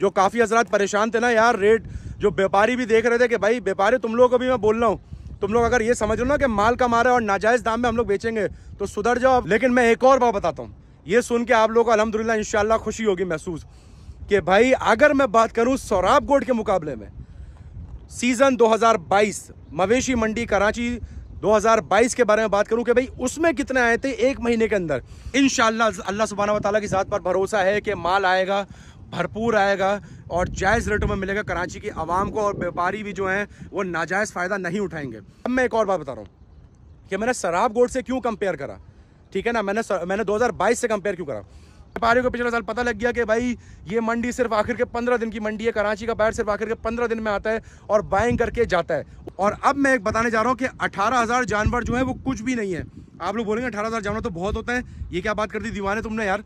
जो काफ़ी हजरात परेशान थे ना यार रेट जो व्यापारी भी देख रहे थे कि भाई व्यापारी तुम लोगों को भी मैं बोल रहा हूँ तुम लोग अगर ये समझ लो ना कि माल कमा रहे और नाजायज़ दाम में हम लोग बेचेंगे तो सुधर जाओ लेकिन मैं एक और बात बताता हूँ ये सुन के आप लोग को अलहमदिल्ला इन खुशी होगी महसूस कि भाई अगर मैं बात करूँ सौराब गोड के मुकाबले में सीज़न 2022 मवेशी मंडी कराची 2022 के बारे में बात करूं कि भाई उसमें कितने आए थे एक महीने के अंदर इन अल्लाह सुबहाना तला की ज़ात पर भरोसा है कि माल आएगा भरपूर आएगा और जायज़ रेटों में मिलेगा कराची की आवाम को और व्यापारी भी जो हैं वो नाजायज़ फ़ायदा नहीं उठाएंगे अब मैं एक और बात बता रहा हूँ कि मैंने शराब गोड से क्यों कंपेयर करा ठीक है ना मैंने सर, मैंने 2022 से कंपेयर क्यों करा व्यापारियों को पिछले साल पता लग गया कि भाई ये मंडी सिर्फ आखिर के पंद्रह दिन की मंडी है कराची का बैर सिर्फ आखिर के पंद्रह दिन में आता है और बाइंग करके जाता है और अब मैं एक बताने जा रहा हूँ कि अठारह जानवर जो है वो कुछ भी नहीं है आप लोग बोलेंगे अठारह जानवर तो बहुत होते हैं ये क्या बात कर दी दीवाने तुमने यार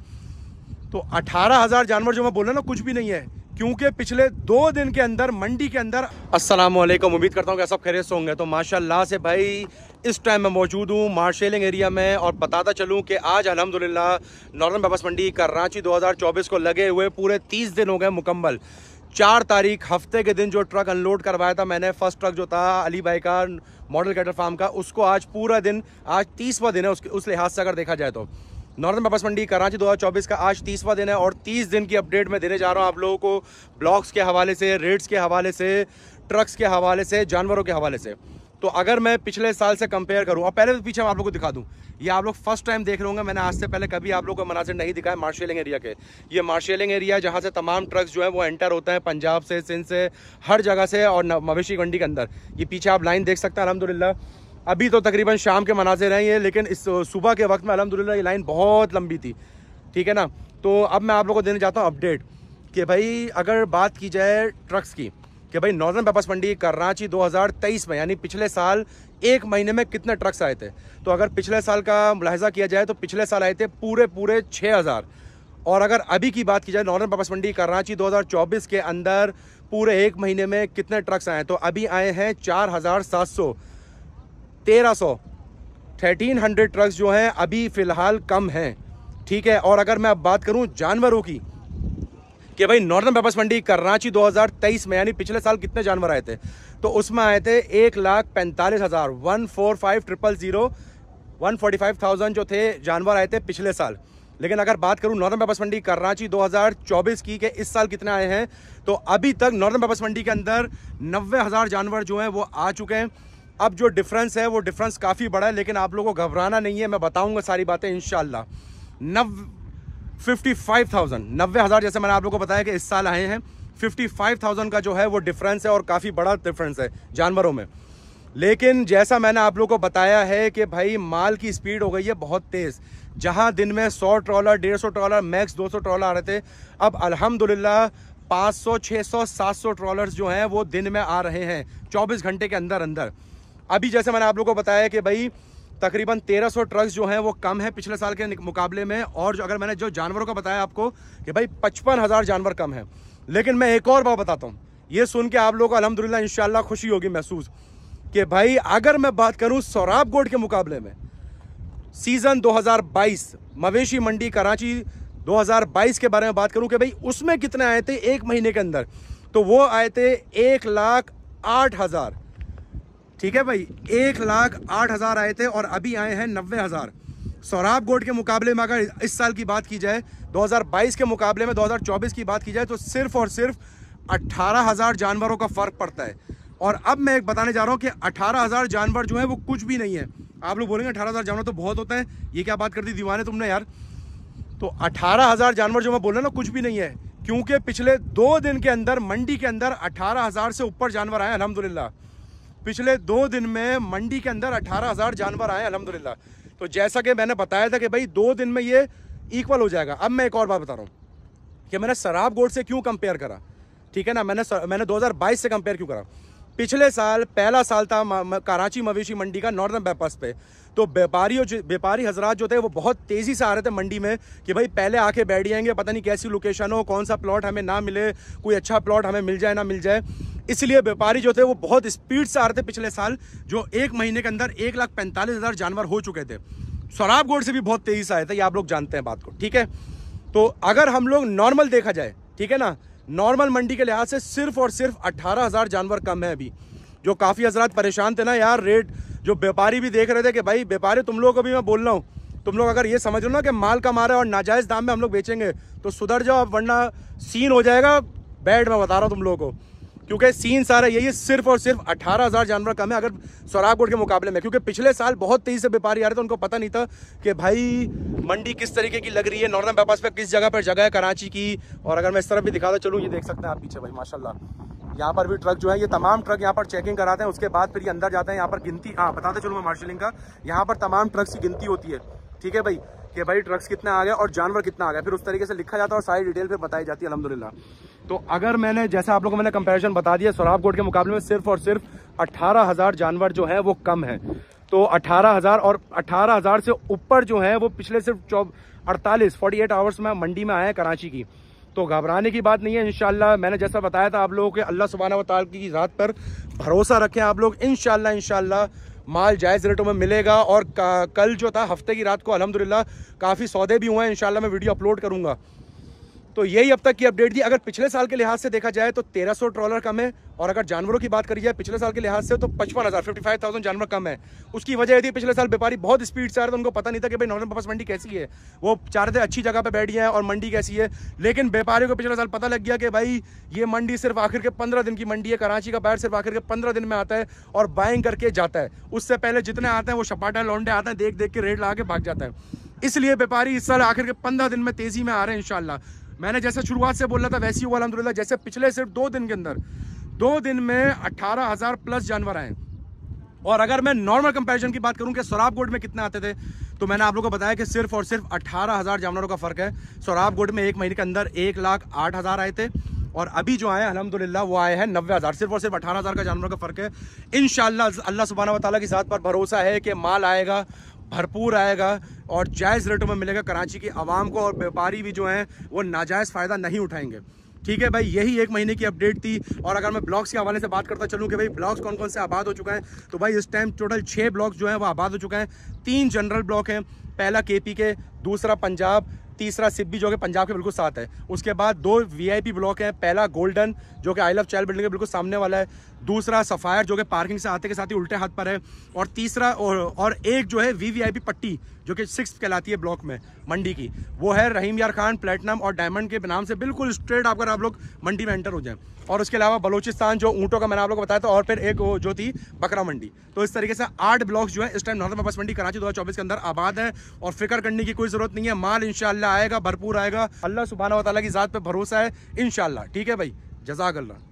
तो 18,000 जानवर जो मैं बोला ना कुछ भी नहीं है क्योंकि पिछले दो दिन के अंदर मंडी के अंदर अस्सलाम वालेकुम उम्मीद करता हूँ कि सब खैरियत से होंगे तो माशाल्लाह से भाई इस टाइम मैं मौजूद हूँ मार्शेलिंग एरिया में और बताता चलूँ कि आज अलहमदिल्ला नॉर्दन बबस मंडी कराची चौबीस को लगे हुए पूरे तीस दिन हो गए मुकम्मल चार तारीख हफ्ते के दिन जो ट्रक अनलोड करवाया था मैंने फर्स्ट ट्रक जो था अली भाई का मॉडल कैटर फार्म का उसको आज पूरा दिन आज तीसवा दिन है उसके उस लिहाज से अगर देखा जाए तो नॉर्थन बापस मंडी कराची 2024 का आज तीसवा दिन है और 30 दिन की अपडेट मैं देने जा रहा हूँ आप लोगों को ब्लॉक्स के हवाले से रेट्स के हवाले से ट्रक्स के हवाले से जानवरों के हवाले से तो अगर मैं पिछले साल से कंपेयर करूँ और पहले पीछे मैं आप लोग को दिखा दूँ ये आप लोग फर्स्ट टाइम देख रहे होंगे मैंने आज से पहले कभी आप लोग को मनासर नहीं दिखाया मार्शलिंग एरिया के ये मार्शलिंग एरिया जहाँ से तमाम ट्रक्स जो है वो एंटर होते हैं पंजाब से सिंध से हर जगह से और मवेशी मंडी के अंदर ये पीछे आप लाइन देख सकते हैं अलहमदिल्ला अभी तो तकरीबन शाम के मनाजिर हैं ये लेकिन इस सुबह के वक्त में अलहमदिल्ला ये लाइन बहुत लंबी थी ठीक है ना तो अब मैं आप लोगों को देने जाता हूँ अपडेट कि भाई अगर बात की जाए ट्रक्स की कि भाई नॉर्दर्न पेपर्स मंडी कराची 2023 में यानी पिछले साल एक महीने में कितने ट्रक्स आए थे तो अगर पिछले साल का मुलाजा किया जाए तो पिछले साल आए थे पूरे पूरे छः हज़ार और अगर अभी की बात की जाए नॉर्दर्न पेपर्स मंडी कराची दो के अंदर पूरे एक महीने में कितने ट्रक्स आए तो अभी आए हैं चार हज़ार सात सौ तेरह सौ थर्टीन हंड्रेड ट्रक्स जो हैं अभी फ़िलहाल कम हैं ठीक है और अगर मैं अब बात करूं जानवरों की कि भाई नॉर्दर्न पेपर्स मंडी कराची 2023 में यानी पिछले साल कितने जानवर आए थे तो उसमें आए थे एक लाख पैंतालीस हज़ार one four five triple zero one forty five thousand जो थे जानवर आए थे पिछले साल लेकिन अगर बात करूं नॉर्दर्न पेपर्स मंडी कराची 2024 की कि इस साल कितने आए हैं तो अभी तक नॉर्दर्न पेपर्स मंडी के अंदर नब्बे हज़ार जानवर जो हैं वो आ चुके हैं अब जो डिफरेंस है वो डिफरेंस काफ़ी बड़ा है लेकिन आप लोगों को घबराना नहीं है मैं बताऊंगा सारी बातें इन नव फिफ्टी फाइव थाउजेंड नब्बे हज़ार जैसे मैंने आप लोगों को बताया कि इस साल आए हैं फिफ्टी फाइव थाउजेंड का जो है वो डिफरेंस है और काफ़ी बड़ा डिफरेंस है जानवरों में लेकिन जैसा मैंने आप लोगों को बताया है कि भाई माल की स्पीड हो गई है बहुत तेज़ जहां दिन में 100 ट्रॉलर 150 ट्रॉलर मैक्स 200 ट्रॉलर आ रहे थे अब अल्हम्दुलिल्लाह 500 600 700 ट्रॉलर्स जो हैं वो दिन में आ रहे हैं 24 घंटे के अंदर अंदर अभी जैसे मैंने आप लोगों को बताया कि भाई तकरीबन 1300 ट्रक्स जो हैं वो कम है पिछले साल के मुकाबले में और जो अगर मैंने जो जानवरों का बताया आपको कि भाई पचपन हज़ार जानवर कम है लेकिन मैं एक और बात बताता हूँ ये सुन के आप लोगों को अलहमदिल्ला इन खुशी होगी महसूस कि भाई अगर मैं बात करूँ सौराब गोड के मुकाबले में सीज़न 2022 मवेशी मंडी कराची 2022 के बारे में बात करूं कि भाई उसमें कितने आए थे एक महीने के अंदर तो वो आए थे एक लाख आठ हज़ार ठीक है भाई एक लाख आठ हज़ार आए थे और अभी आए हैं नब्बे हज़ार सौराब गोड के मुकाबले में अगर इस साल की बात की जाए 2022 के मुकाबले में 2024 की बात की जाए तो सिर्फ और सिर्फ अट्ठारह हज़ार जानवरों का फ़र्क पड़ता है और अब मैं एक बताने जा रहा हूँ कि अठारह हज़ार जानवर जो है वो कुछ भी नहीं है आप लोग बोलेंगे अठारह हज़ार जानवर तो बहुत होते हैं ये क्या बात कर दी दीवाने तुमने यार तो अठारह हज़ार जानवर जो मैं बोल रहा ना कुछ भी नहीं है क्योंकि पिछले दो दिन के अंदर मंडी के अंदर अठारह हज़ार से ऊपर जानवर आए अलहमदिल्ला पिछले दो दिन में मंडी के अंदर अठारह हज़ार जानवर आए अलहमदिल्ला तो जैसा कि मैंने बताया था कि भाई दो दिन में ये इक्वल हो जाएगा अब मैं एक और बात बता रहा हूँ कि मैंने शराब गोड से क्यों कंपेयर करा ठीक है ना मैंने मैंने 2022 से कंपेयर क्यों करा पिछले साल पहला साल था कराची मवेशी मंडी का नॉर्दर्न बाईपास पे तो व्यापारियों जो व्यापारी हजरात जो थे वो बहुत तेज़ी से आ रहे थे मंडी में कि भाई पहले आके बैठ जाएंगे पता नहीं कैसी लोकेशन हो कौन सा प्लॉट हमें ना मिले कोई अच्छा प्लॉट हमें मिल जाए ना मिल जाए इसलिए व्यापारी जो थे वो बहुत स्पीड से आ रहे थे पिछले साल जो एक महीने के अंदर एक लाख पैंतालीस हज़ार जानवर हो चुके थे शराब गोड़ से भी बहुत तेज़ी से आए थे ये आप लोग जानते हैं बात को ठीक है तो अगर हम लोग नॉर्मल देखा जाए ठीक है ना नॉर्मल मंडी के लिहाज से सिर्फ और सिर्फ अट्ठारह हज़ार जानवर कम है अभी जो काफ़ी हजरात परेशान थे ना यार रेट जो व्यापारी भी देख रहे थे कि भाई व्यापारी तुम लोग को भी मैं बोल रहा हूँ तुम लोग अगर ये समझ लो ना कि माल कम आ रहा है और नाजायज़ दाम में हम लोग बेचेंगे तो सुधर जाओ अब वरना सीन हो जाएगा बैड मैं बता रहा हूँ तुम लोगों को क्योंकि सीन सारा यही है सिर्फ और सिर्फ अठारह हज़ार जानवर कम है अगर सौराबगढ़ के मुकाबले में क्योंकि पिछले साल बहुत तेज़ी से व्यापारी आ रहे थे उनको पता नहीं था कि भाई मंडी किस तरीके की लग रही है नॉर्दर्न बाईपास पर किस जगह पर जगह है कराची की और अगर मैं इस तरफ भी दिखा दूँ चलूँ ये देख सकते हैं आप पीछे भाई माशाला यहाँ पर भी ट्रक जो है ये तमाम ट्रक यहाँ पर चेकिंग कराते हैं उसके बाद फिर ये अंदर जाते हैं यहाँ पर गिनती हाँ बताते चलूँ मैं मार्शलिंग का यहाँ पर तमाम ट्रक्स की गिनती होती है ठीक है भाई कि भाई ट्रक्स कितना आ गया और जानवर कितना आ गया फिर उस तरीके से लिखा जाता है और सारी डिटेल फिर बताई जाती है अलहमदिल्ला तो अगर मैंने जैसा आप लोगों को मैंने कंपैरिजन बता दिया सोराब गोट के मुकाबले में सिर्फ और सिर्फ अट्ठारह हज़ार जानवर जो हैं वो कम हैं तो अट्ठारह हज़ार और अट्ठारह हज़ार से ऊपर जो है वो पिछले सिर्फ चौ अड़तालीस फोर्टी एट आवर्स में मंडी में आए हैं कराची की तो घबराने की बात नहीं है इनशाला मैंने जैसा बताया था आप लोगों के अल्लाह सुबाना वाल की रात पर भरोसा रखें आप लोग इन शाह माल जायज़ रेटों में मिलेगा और कल जो था हफ्ते की रात को अलहमदिल्ला काफ़ी सौदे भी हुए हैं इन मैं वीडियो अपलोड करूँगा तो यही अब तक की अपडेट थी अगर पिछले साल के लिहाज से देखा जाए तो 1300 ट्रॉलर कम है और अगर जानवरों की बात करी जाए पिछले साल के लिहाज से तो पचपन हज़ार फिफ्टी फाइव थाउजेंड जानवर कम है उसकी वजह थी पिछले साल व्यापारी बहुत स्पीड से आ रहे थे तो उनको पता नहीं था कि भाई नॉर्मल पर्पस मंडी कैसी है वो चाह रहे थे अच्छी जगह पर बैठ गए हैं और मंडी कैसी है लेकिन व्यापारियों को पिछले साल पता लग गया कि भाई ये मंडी सिर्फ आखिर के पंद्रह दिन की मंडी है कराची का बाहर सिर्फ आखिर के पंद्रह दिन में आता है और बाइंग करके जाता है उससे पहले जितने आते हैं वो छपाटा लौंडे आते हैं देख देख के रेट लगा के भाग जाता है इसलिए व्यापारी इस साल आखिर के पंद्रह दिन में तेज़ी में आ रहे हैं इन मैंने जैसे शुरुआत से बोला था वैसे ही हुआ अलहमदिल्ला जैसे पिछले सिर्फ दो दिन के अंदर दो दिन में अट्ठारह हज़ार प्लस जानवर आए और अगर मैं नॉर्मल कंपेरिजन की बात करूं कि सौराब गोड में कितने आते थे तो मैंने आप लोगों को बताया कि सिर्फ और सिर्फ अट्ठारह हज़ार जानवरों का फ़र्क है सौराब गोड में एक महीने के अंदर एक लाख आठ हज़ार आए थे और अभी जो आए अलहमदिल्ला वो आए हैं नब्बे हज़ार सिर्फ और सिर्फ अठारह हज़ार का जानवरों का फ़र्क है इन अल्लाह सुबहाना तला की ज़ात पर भरोसा है कि माल आएगा भरपूर आएगा और जायज़ रेटों में मिलेगा कराची की आवाम को और व्यापारी भी जो हैं वो नाजायज़ फ़ायदा नहीं उठाएंगे ठीक है भाई यही एक महीने की अपडेट थी और अगर मैं ब्लॉग्स के हवाले से बात करता चलूँ कि भाई ब्लॉग्स कौन कौन से आबाद हो चुका है तो भाई इस टाइम टोटल छः ब्लॉक जो हैं वो आबाद हो चुके हैं तीन जनरल ब्लॉक हैं पहला के पी के दूसरा पंजाब तीसरा सिब्बी जो कि पंजाब के बिल्कुल साथ है उसके बाद दो वीआईपी ब्लॉक हैं पहला गोल्डन जो कि आई लव चाइल्ड बिल्डिंग के बिल्कुल सामने वाला है दूसरा सफायर जो कि पार्किंग से आते के साथ ही उल्टे हाथ पर है और तीसरा और, और एक जो है वी पट्टी जो कि सिक्स कहलाती है ब्लॉक में मंडी की वो है रहीम यार खान प्लेटनम और डायमंड के नाम से बिल्कुल स्ट्रेट अगर आप लोग मंडी में एंटर हो जाएं और उसके अलावा बलोचिस्तान जो ऊँटों का मैंने आप लोग को बताया था और फिर एक जो थी बकरा मंडी तो इस तरीके से आठ ब्लॉक्स जो है इस टाइम नॉर्थ बस मंडी कराची दो के अंदर आबाद है और फिक्र करने की कोई ज़रूरत नहीं है माल इनशाला आएगा भरपूर आएगा अल्लाह सुबहाना वाली की ज़ात पर भरोसा है इनशाला ठीक है भाई जजाक अल्लाह